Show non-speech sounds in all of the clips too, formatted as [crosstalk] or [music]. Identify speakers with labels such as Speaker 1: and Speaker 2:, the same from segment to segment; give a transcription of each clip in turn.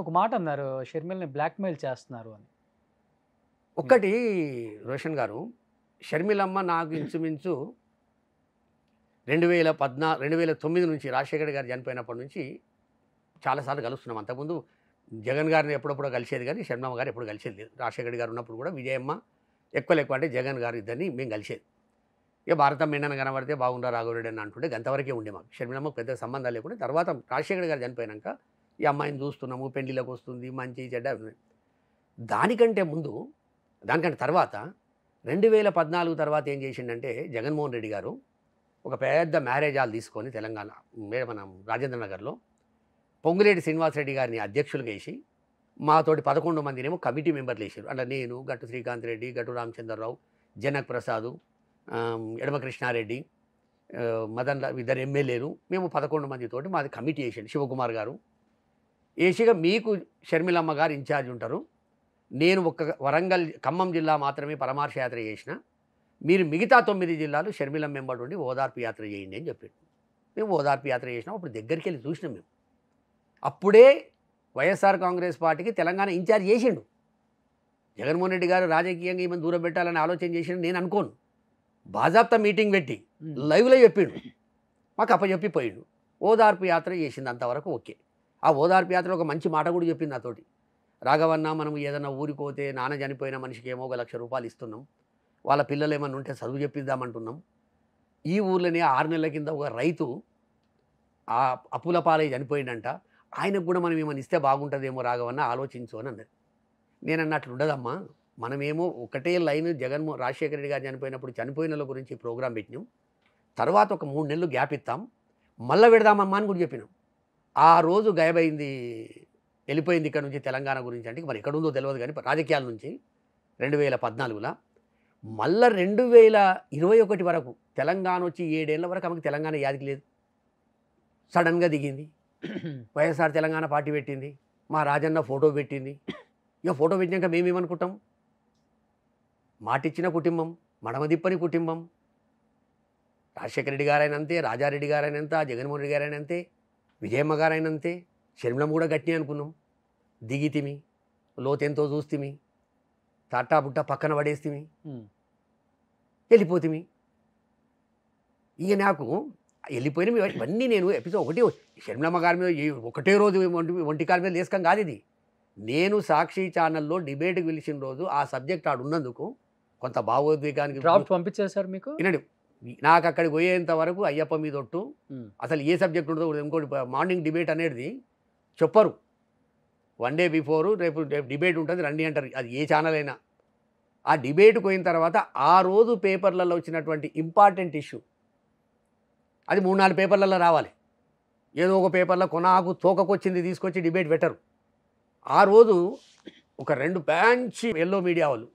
Speaker 1: ఒక మాట అన్నారు షర్మిల్ని బ్లాక్మెయిల్ చేస్తున్నారు అని
Speaker 2: ఒక్కటి రోషన్ గారు షర్మిలమ్మ నాకు ఇంచుమించు రెండు వేల పద్నా రెండు వేల తొమ్మిది నుంచి రాజశేఖర్ గారు చనిపోయినప్పటి నుంచి చాలాసార్లు కలుస్తున్నాం అంతకుముందు జగన్ గారిని ఎప్పుడప్పుడు కలిసేది కానీ షర్మిలమ్మ గారు ఎప్పుడు కలిసేది లేదు రాజశేఖర్ గారు ఉన్నప్పుడు కూడా విజయమ్మ ఎక్కువ ఎక్కువ అంటే జగన్ గారు ఇద్దరిని మేము కలిసేది ఇక భారతం మీనని కనబడితే బాగుండ రాఘవరెడ్డి అని అంటుంటే గంతవరకే ఉండే మాకు షర్మిలమ్మ పెద్ద సంబంధాలు లేకుండా తర్వాత రాజశేఖర్ గారు చనిపోయినాక ఈ అమ్మాయిని చూస్తున్నాము పెళ్లిలోకి వస్తుంది మంచి చెడ్డ దానికంటే ముందు దానికంటే తర్వాత రెండు వేల పద్నాలుగు తర్వాత ఏం చేసిండంటే జగన్మోహన్ రెడ్డి గారు ఒక పెద్ద మ్యారేజ్ హాల్ తీసుకొని తెలంగాణ మన రాజేంద్ర నగర్లో పొంగులేటి శ్రీనివాసరెడ్డి గారిని అధ్యక్షులుగా వేసి మాతోటి పదకొండు మందినేమో కమిటీ మెంబర్లు వేసారు అంటే నేను గట్టు శ్రీకాంత్ రెడ్డి గట్టు రామచంద్రరావు జనక్ ప్రసాదు ఎడమ కృష్ణారెడ్డి మదన్ ఇద్దరు ఎమ్మెల్యేలు మేము పదకొండు మందితోటి మాది కమిటీ వేసాడు శివకుమార్ గారు ఏసీగా మీకు షర్మిలమ్మ గారు ఇన్ఛార్జ్ ఉంటారు నేను ఒక్క వరంగల్ ఖమ్మం జిల్లా మాత్రమే పరమార్శ యాత్ర చేసిన మీరు మిగతా తొమ్మిది జిల్లాలు షర్మిలం మెంబర్ ఉండి ఓదార్పు యాత్ర చేయండి అని చెప్పాడు మేము ఓదార్పు యాత్ర చేసినాం అప్పుడు దగ్గరికి వెళ్ళి చూసినాం మేము అప్పుడే వైఎస్ఆర్ కాంగ్రెస్ పార్టీకి తెలంగాణ ఇన్ఛార్జ్ చేసిండు జగన్మోహన్ రెడ్డి గారు రాజకీయంగా ఏమైనా దూరం పెట్టాలని ఆలోచన చేసిన నేను అనుకోను బాజాబ్తా మీటింగ్ పెట్టి లైవ్లో చెప్పిండు మాకు అప్పచెప్పిపోయిండు ఓదార్పు యాత్ర చేసింది అంతవరకు ఓకే ఆ ఓదార్పు యాత్ర ఒక మంచి మాట కూడా చెప్పింది నాతోటి రాఘవన్న మనం ఏదైనా ఊరికోతే నాన్న చనిపోయిన మనిషికి ఏమో ఒక లక్ష రూపాయలు ఇస్తున్నాం వాళ్ళ పిల్లలు ఏమన్నా ఉంటే చదువు చెప్పిద్దామంటున్నాం ఈ ఊర్లోనే ఆరు నెలల కింద ఒక రైతు ఆ అప్పుల పాలై చనిపోయిందంట ఆయనకు కూడా మనం ఏమైనా ఇస్తే బాగుంటుందేమో రాఘవన్న ఆలోచించు అని అన్నది నేను అన్నట్లు ఉండదమ్మా మనమేమో ఒకటే లైన్ జగన్మో రాజశేఖర రెడ్డి గారు చనిపోయినప్పుడు చనిపోయిన గురించి ప్రోగ్రాం పెట్టినాం తర్వాత ఒక మూడు నెలలు గ్యాప్ ఇస్తాం మళ్ళీ పెడదామమ్మా అని కూడా చెప్పినాం ఆ రోజు గాయమైంది వెళ్ళిపోయింది ఇక్కడ నుంచి తెలంగాణ గురించి అంటే మరి ఎక్కడుందో తెలియదు కానీ రాజకీయాల నుంచి రెండు వేల పద్నాలుగులో మళ్ళా రెండు వేల ఇరవై ఒకటి వరకు తెలంగాణ వచ్చి ఏడేళ్ళ వరకు ఆమెకు తెలంగాణ యాదికి లేదు సడన్గా దిగింది [clears throat] వైఎస్ఆర్ తెలంగాణ పార్టీ పెట్టింది మా రాజన్న ఫోటో పెట్టింది ఇక ఫోటో పెట్టినాక మేమేమనుకుంటాం మాటిచ్చిన కుటుంబం మడమదిప్పని కుటుంబం రాజశేఖర రెడ్డి గారైనంతే రాజారెడ్డి గారైనంత జగన్మోహన్ రెడ్డి గారైనంతే విజయమ్మ గారైనంతే షర్మిలం కూడా గట్టి అనుకున్నాం దిగితిమి లోతెంతో చూస్తిమి తాటాబుట్ట పక్కన పడేస్తిమి వెళ్ళిపోతిమి ఇక నాకు వెళ్ళిపోయినవి ఇవన్నీ నేను ఎపిసోడ్ ఒకటి షర్మిలమ్మ గారి మీద ఒకటే రోజు వంటి వంటి కాలు మీద లేసుకం కాదు ఇది నేను సాక్షి ఛానల్లో డిబేట్కి పిలిచిన రోజు ఆ సబ్జెక్ట్ ఆడు ఉన్నందుకు కొంత భావోద్వేగానికి డ్రాఫ్ట్ పంపించేశారు మీకు వినండి నాకు అక్కడికి పోయేంత వరకు అయ్యప్ప మీద ఒట్టు అసలు ఏ సబ్జెక్ట్ ఉండదు ఇంకోటి మార్నింగ్ డిబేట్ అనేది చెప్పరు వన్ డే బిఫోర్ రేపు రేపు డిబేట్ ఉంటుంది రండి అంటారు అది ఏ ఛానల్ అయినా ఆ డిబేట్ పోయిన తర్వాత ఆ రోజు పేపర్లలో వచ్చినటువంటి ఇంపార్టెంట్ ఇష్యూ అది మూడు నాలుగు పేపర్లలో రావాలి ఏదో ఒక పేపర్లో కొనాకు తోకకొచ్చింది తీసుకొచ్చి డిబేట్ పెట్టరు ఆ రోజు ఒక రెండు బ్యాంచ్ ఎల్లో మీడియా వాళ్ళు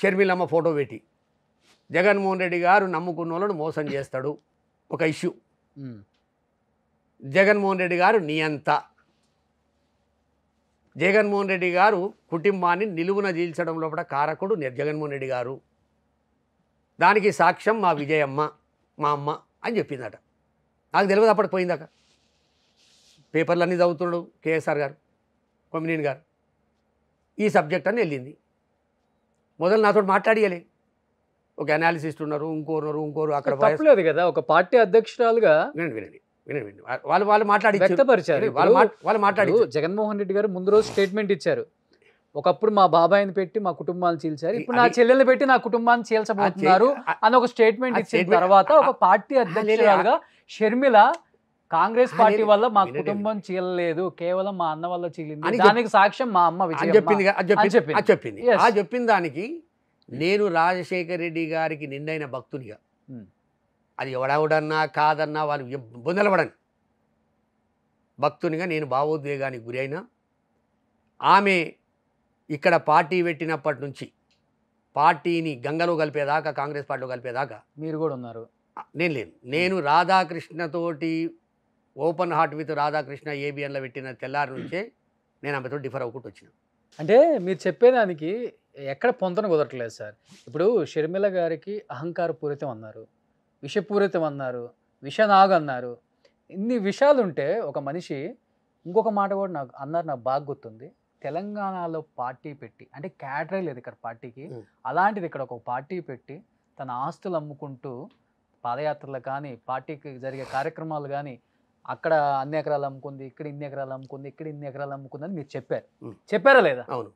Speaker 2: షర్మిలమ్మ ఫోటో పెట్టి జగన్మోహన్ రెడ్డి గారు నమ్ముకున్న వాళ్ళను మోసం చేస్తాడు ఒక ఇష్యూ జగన్మోహన్ రెడ్డి గారు నియంత జగన్మోహన్ రెడ్డి గారు కుటుంబాన్ని నిలువున జీల్చడం కూడా కారకుడు జగన్మోహన్ రెడ్డి గారు దానికి సాక్ష్యం మా విజయమ్మ మా అమ్మ అని చెప్పిందట నాకు తెలియదు అప్పటికి పోయిందాక పేపర్లు అన్నీ చదువుతున్నాడు కేఎస్ఆర్ గారు కొమ్మినేని గారు ఈ సబ్జెక్ట్ అని వెళ్ళింది మొదలు నాతో మాట్లాడియలే ఒక అనాలిసిస్ట్ ఉన్నారు ఇంకోరు ఇంకోరు అక్కడ తప్పలేదు కదా ఒక పార్టీ
Speaker 1: అధ్యక్షురాలుగా వినండి వినండి వినండి వాళ్ళు వాళ్ళు మాట్లాడి వ్యక్తపరిచారు వాళ్ళు వాళ్ళు మాట్లాడి జగన్మోహన్ రెడ్డి గారు ముందు రోజు స్టేట్మెంట్ ఇచ్చారు ఒకప్పుడు మా బాబాయిని పెట్టి మా కుటుంబాన్ని చీల్చారు ఇప్పుడు నా చెల్లెల్ని పెట్టి నా కుటుంబాన్ని చీల్చబోతున్నారు అని ఒక స్టేట్మెంట్ ఇచ్చిన తర్వాత ఒక పార్టీ అధ్యక్షురాలుగా షర్మిల కాంగ్రెస్ పార్టీ వల్ల మా కుటుంబం చీలలేదు కేవలం మా అన్న వల్ల చీలింది దానికి సాక్ష్యం మా అమ్మ చెప్పింది చెప్పింది చెప్పింది ఆ చెప్పిన దానికి
Speaker 2: నేను రాజశేఖర రెడ్డి గారికి నిండైన భక్తునిగా అది ఎవడెవడన్నా కాదన్నా వాళ్ళు బొందలపడని భక్తునిగా నేను భావోద్వేగానికి గురైనా ఆమె ఇక్కడ పార్టీ పెట్టినప్పటి నుంచి పార్టీని గంగలో కలిపేదాకా కాంగ్రెస్ పార్టీలో కలిపేదాకా మీరు కూడా ఉన్నారు నేను లేను నేను రాధాకృష్ణతోటి ఓపెన్ హార్ట్ విత్ రాధాకృష్ణ ఏబిఎన్లో పెట్టిన తెల్లారి నుంచే
Speaker 1: నేను ఆమెతో డిఫర్ అవ్వకుండా వచ్చిన అంటే మీరు చెప్పేదానికి ఎక్కడ పొంతన కుదరట్లేదు సార్ ఇప్పుడు షర్మిల గారికి అహంకార పూరితం అన్నారు విషపూరితం అన్నారు విషనాగ్ అన్నారు ఇన్ని విషయాలు ఉంటే ఒక మనిషి ఇంకొక మాట కూడా నాకు అన్నారు నాకు బాగా గుర్తుంది తెలంగాణలో పార్టీ పెట్టి అంటే క్యాటరే లేదు ఇక్కడ పార్టీకి అలాంటిది ఇక్కడ ఒక పార్టీ పెట్టి తన ఆస్తులు అమ్ముకుంటూ పాదయాత్రలు కానీ పార్టీకి జరిగే కార్యక్రమాలు కానీ అక్కడ అన్ని ఎకరాలు అమ్ముకుంది ఇక్కడ ఇన్ని ఎకరాలు అమ్ముకుంది ఇక్కడ ఇన్ని ఎకరాలు అమ్ముకుంది అని మీరు చెప్పారు చెప్పారా లేదా అవును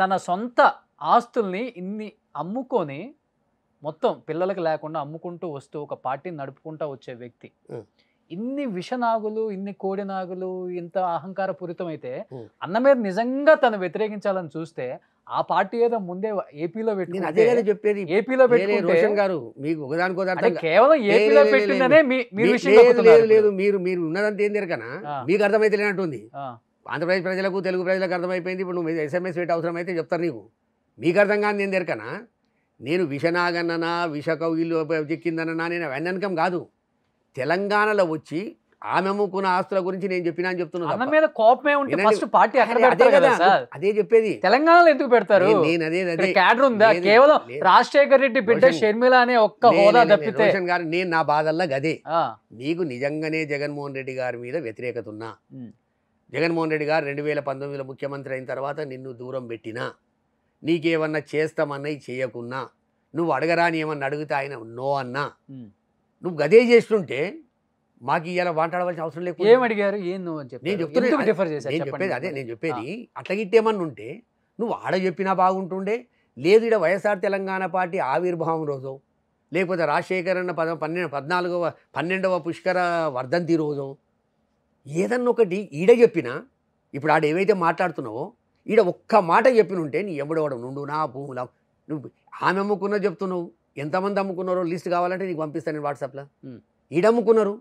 Speaker 1: తన సొంత ఆస్తుల్ని ఇన్ని అమ్ముకొని మొత్తం పిల్లలకు లేకుండా అమ్ముకుంటూ వస్తూ ఒక పార్టీని నడుపుకుంటూ వచ్చే వ్యక్తి ఇన్ని విషనాగులు ఇన్ని కోడినాగులు ఇంత అహంకార పూరితమైతే అన్న మీద నిజంగా తను వ్యతిరేకించాలని చూస్తే ఆ పార్టీ ఏదో ముందే ఏపీలో పెట్టి
Speaker 2: చెప్పేది ఏపీలో రోషన్ గారు మీకు ఒకదానికోదాని
Speaker 1: కేవలం మీరు
Speaker 2: లేదు మీరు మీరు ఉన్నదంతా ఏం తిరగనా మీకు అర్థమైతే లేనట్టుంది ఆంధ్రప్రదేశ్ ప్రజలకు తెలుగు ప్రజలకు అర్థమైపోయింది ఇప్పుడు నువ్వు ఎస్ఎంఎస్ పెట్టి అవసరమైతే చెప్తారు నీకు మీకు అర్థం కాదు నేను దొరకనా నేను విషనాగన్ననా విషకౌగిలు చెక్కిందన్నా నేను వెన్ననకం కాదు తెలంగాణలో వచ్చి ఆమె అమ్ముకున్న ఆస్తుల గురించి నేను చెప్పినా అని చెప్తున్నాను కోపమే పార్టీ అదే కదా
Speaker 1: అదే చెప్పేది తెలంగాణలో ఎందుకు పెడతారు నేను
Speaker 2: అదే క్యాడర్ ఉందా కేవలం రాజశేఖర్ రెడ్డి బిడ్డ షర్మిల అనే ఒక్క హోదా తప్పితే నేను నా బాధల్లా గదే నీకు నిజంగానే జగన్మోహన్ రెడ్డి గారి మీద వ్యతిరేకత ఉన్నా జగన్మోహన్ రెడ్డి గారు రెండు వేల పంతొమ్మిదిలో ముఖ్యమంత్రి అయిన తర్వాత నిన్ను దూరం పెట్టినా నీకేమన్నా చేస్తామన్నా చేయకున్నా నువ్వు అడగరాని ఏమన్నా అడిగితే ఆయన నో అన్నా నువ్వు గదే చేస్తుంటే మాకు ఇలా మాట్లాడవలసిన అవసరం లేకుండా ఏం
Speaker 1: అడిగారు నేను చెప్పేది అదే నేను చెప్పేది
Speaker 2: అట్లగిట్టేమన్నా ఉంటే నువ్వు ఆడ చెప్పినా బాగుంటుండే లేదు ఇక్కడ వైఎస్ఆర్ తెలంగాణ పార్టీ ఆవిర్భావం రోజు లేకపోతే రాజశేఖరన్న పద పన్నెండు పద్నాలుగవ పన్నెండవ పుష్కర వర్ధంతి రోజు ఏదన్నా ఒకటి ఈడ చెప్పినా ఇప్పుడు ఆడ ఏవైతే మాట్లాడుతున్నావో ఈడ ఒక్క మాట చెప్పినుంటే నీ ఎవడెవడం నుండు నా భూముల నువ్వు ఆమె అమ్ముకున్నా చెప్తున్నావు ఎంతమంది అమ్ముకున్నారో లిస్ట్ కావాలంటే నీకు పంపిస్తాను నేను వాట్సాప్లో ఈడ అమ్ముకున్నారు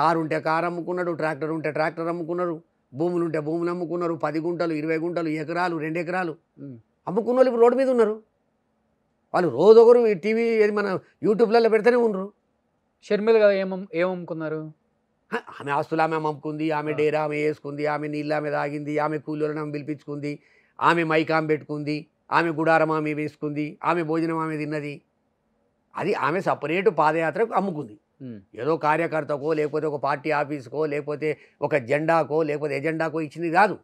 Speaker 2: కారు ఉంటే కారు అమ్ముకున్నాడు ట్రాక్టర్ ఉంటే ట్రాక్టర్ అమ్ముకున్నారు భూములు ఉంటే భూములు అమ్ముకున్నారు పది గుంటలు ఇరవై గుంటలు ఎకరాలు రెండు ఎకరాలు అమ్ముకున్న వాళ్ళు ఇప్పుడు రోడ్డు మీద ఉన్నారు వాళ్ళు రోజు ఒకరు టీవీ మన యూట్యూబ్లలో పెడితేనే ఉండరు షర్మిల గారు ఏమం ఏమమ్ముకున్నారు ఆమె ఆస్తులు ఆమె అమ్ముకుంది ఆమె డేరా ఆమె వేసుకుంది ఆమె నీళ్ళ ఆమె తాగింది ఆమె కూలీలను ఆమె పిలిపించుకుంది ఆమె మైక్ పెట్టుకుంది ఆమె గుడారం ఆమె వేసుకుంది ఆమె భోజనం ఆమె తిన్నది అది ఆమె సపరేటు పాదయాత్రకు అమ్ముకుంది ఏదో కార్యకర్తకో లేకపోతే ఒక పార్టీ ఆఫీస్కో లేకపోతే ఒక జెండాకో లేకపోతే ఎజెండాకో ఇచ్చింది కాదు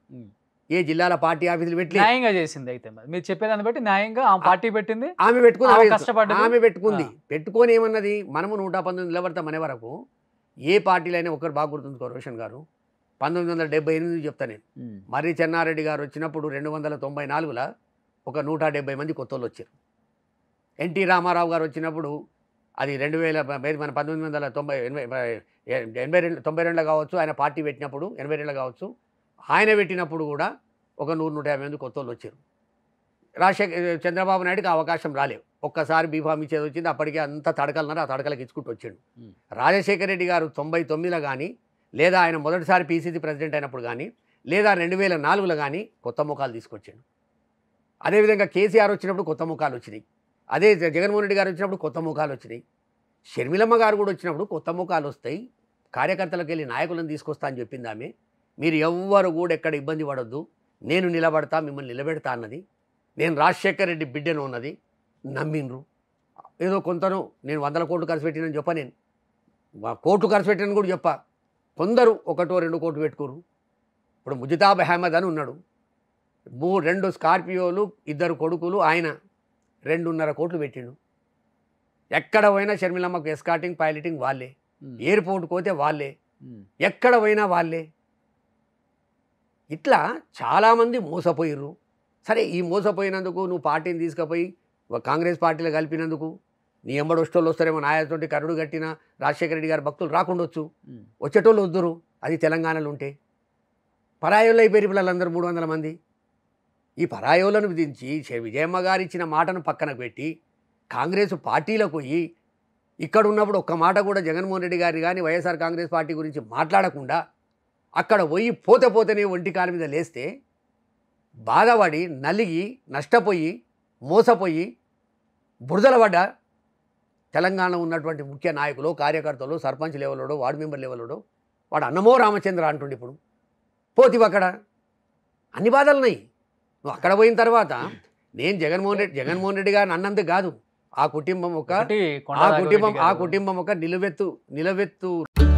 Speaker 2: ఏ జిల్లాల పార్టీ ఆఫీసులు పెట్టి
Speaker 1: న్యాయంగా చేసింది అయితే మీరు చెప్పేదాన్ని బట్టి న్యాయంగా ఆమె పార్టీ పెట్టింది ఆమె పెట్టుకుంది ఆమె పెట్టుకుంది పెట్టుకొని ఏమన్నది మనము నూట
Speaker 2: పంతొమ్మిది నిలబడతాం అనే వరకు ఏ పార్టీలైనా ఒకరు బాగా గుర్తుంచుకో రోషన్ గారు పంతొమ్మిది వందల డెబ్బై ఎనిమిది చెప్తా నేను మర్రి చెన్నారెడ్డి గారు వచ్చినప్పుడు రెండు వందల తొంభై నాలుగులో ఒక నూట డెబ్బై మంది కొత్త వాళ్ళు వచ్చారు ఎన్టీ రామారావు గారు వచ్చినప్పుడు అది రెండు వేల మన పంతొమ్మిది వందల తొంభై ఎనభై ఎనభై రెండు తొంభై రెండులో కావచ్చు ఆయన పార్టీ పెట్టినప్పుడు ఎనభై రెండులో కావచ్చు ఆయన పెట్టినప్పుడు కూడా ఒక నూరు నూట యాభై మంది కొత్త వాళ్ళు వచ్చారు రాజశేఖర్ చంద్రబాబు నాయుడుకి అవకాశం రాలేదు ఒక్కసారి బీఫామ్ ఇచ్చేది వచ్చింది అప్పటికే అంత తడకలున్నారు ఆ తడకలకు ఇచ్చుకుంటూ వచ్చాడు రాజశేఖర రెడ్డి గారు తొంభై తొమ్మిదిలో కానీ లేదా ఆయన మొదటిసారి పీసీసీ ప్రెసిడెంట్ అయినప్పుడు కానీ లేదా రెండు వేల నాలుగులో కానీ కొత్త ముఖాలు తీసుకొచ్చాడు అదేవిధంగా కేసీఆర్ వచ్చినప్పుడు కొత్త ముఖాలు వచ్చినాయి అదే జగన్మోహన్ రెడ్డి గారు వచ్చినప్పుడు కొత్త ముఖాలు వచ్చినాయి షర్మిలమ్మ గారు కూడా వచ్చినప్పుడు కొత్త ముఖాలు వస్తాయి కార్యకర్తలకు వెళ్ళి నాయకులను తీసుకొస్తా అని చెప్పిందామే మీరు ఎవ్వరు కూడా ఎక్కడ ఇబ్బంది పడొద్దు నేను నిలబడతా మిమ్మల్ని నిలబెడతా అన్నది నేను రాజశేఖర్ రెడ్డి బిడ్డను ఉన్నది నమ్మిండ్రు ఏదో కొంతను నేను వందల కోట్లు ఖర్చు పెట్టినని చెప్ప నేను కోట్లు ఖర్చు పెట్టినని కూడా చెప్ప కొందరు ఒకటో రెండు కోట్లు పెట్టుకోరు ఇప్పుడు ముజితాబ్ అహ్మద్ అని ఉన్నాడు మూ రెండు స్కార్పియోలు ఇద్దరు కొడుకులు ఆయన రెండున్నర కోట్లు పెట్టిండు ఎక్కడ పోయినా షర్మిలమ్మకు ఎస్కాటింగ్ పైలటింగ్ వాళ్ళే ఎయిర్పోర్ట్ పోతే వాళ్ళే ఎక్కడ పోయినా వాళ్ళే ఇట్లా చాలామంది మోసపోయిర్రు సరే ఈ మోసపోయినందుకు నువ్వు పార్టీని తీసుకుపోయి కాంగ్రెస్ పార్టీలో కలిపినందుకు నీ ఎంబడి వస్తోళ్ళు వస్తారేమో నాయతోటి కరుడు కట్టిన రాజశేఖర రెడ్డి గారు భక్తులు రాకుండొచ్చు వచ్చేటోళ్ళు వద్దురు అది తెలంగాణలో ఉంటే పరాయోళ్ళు అయిపోయి పిల్లలందరూ మూడు వందల మంది ఈ పరాయోళ్ళను విధించి విజయమ్మ గారు ఇచ్చిన మాటను పక్కన పెట్టి కాంగ్రెస్ పార్టీలకు పోయి ఇక్కడ ఉన్నప్పుడు ఒక్క మాట కూడా జగన్మోహన్ రెడ్డి గారిని కానీ వైఎస్ఆర్ కాంగ్రెస్ పార్టీ గురించి మాట్లాడకుండా అక్కడ పోయి పోతే పోతేనే ఒంటి కాలు మీద లేస్తే బాధపడి నలిగి నష్టపోయి మోసపోయి బురదల పడ్డ తెలంగాణ ఉన్నటువంటి ముఖ్య నాయకులు కార్యకర్తలు సర్పంచ్ లెవెల్లో వార్డు మెంబర్ లెవెల్లో వాడు అన్నమో రామచంద్ర అంటుండే ఇప్పుడు పోతివి అక్కడ అన్ని బాధలు ఉన్నాయి నువ్వు అక్కడ పోయిన తర్వాత నేను జగన్మోహన్ రెడ్డి జగన్మోహన్ రెడ్డి గారు అన్నందుకు కాదు ఆ కుటుంబం ఒక ఆ కుటుంబం ఆ కుటుంబం ఒక నిలువెత్తు నిలవెత్తు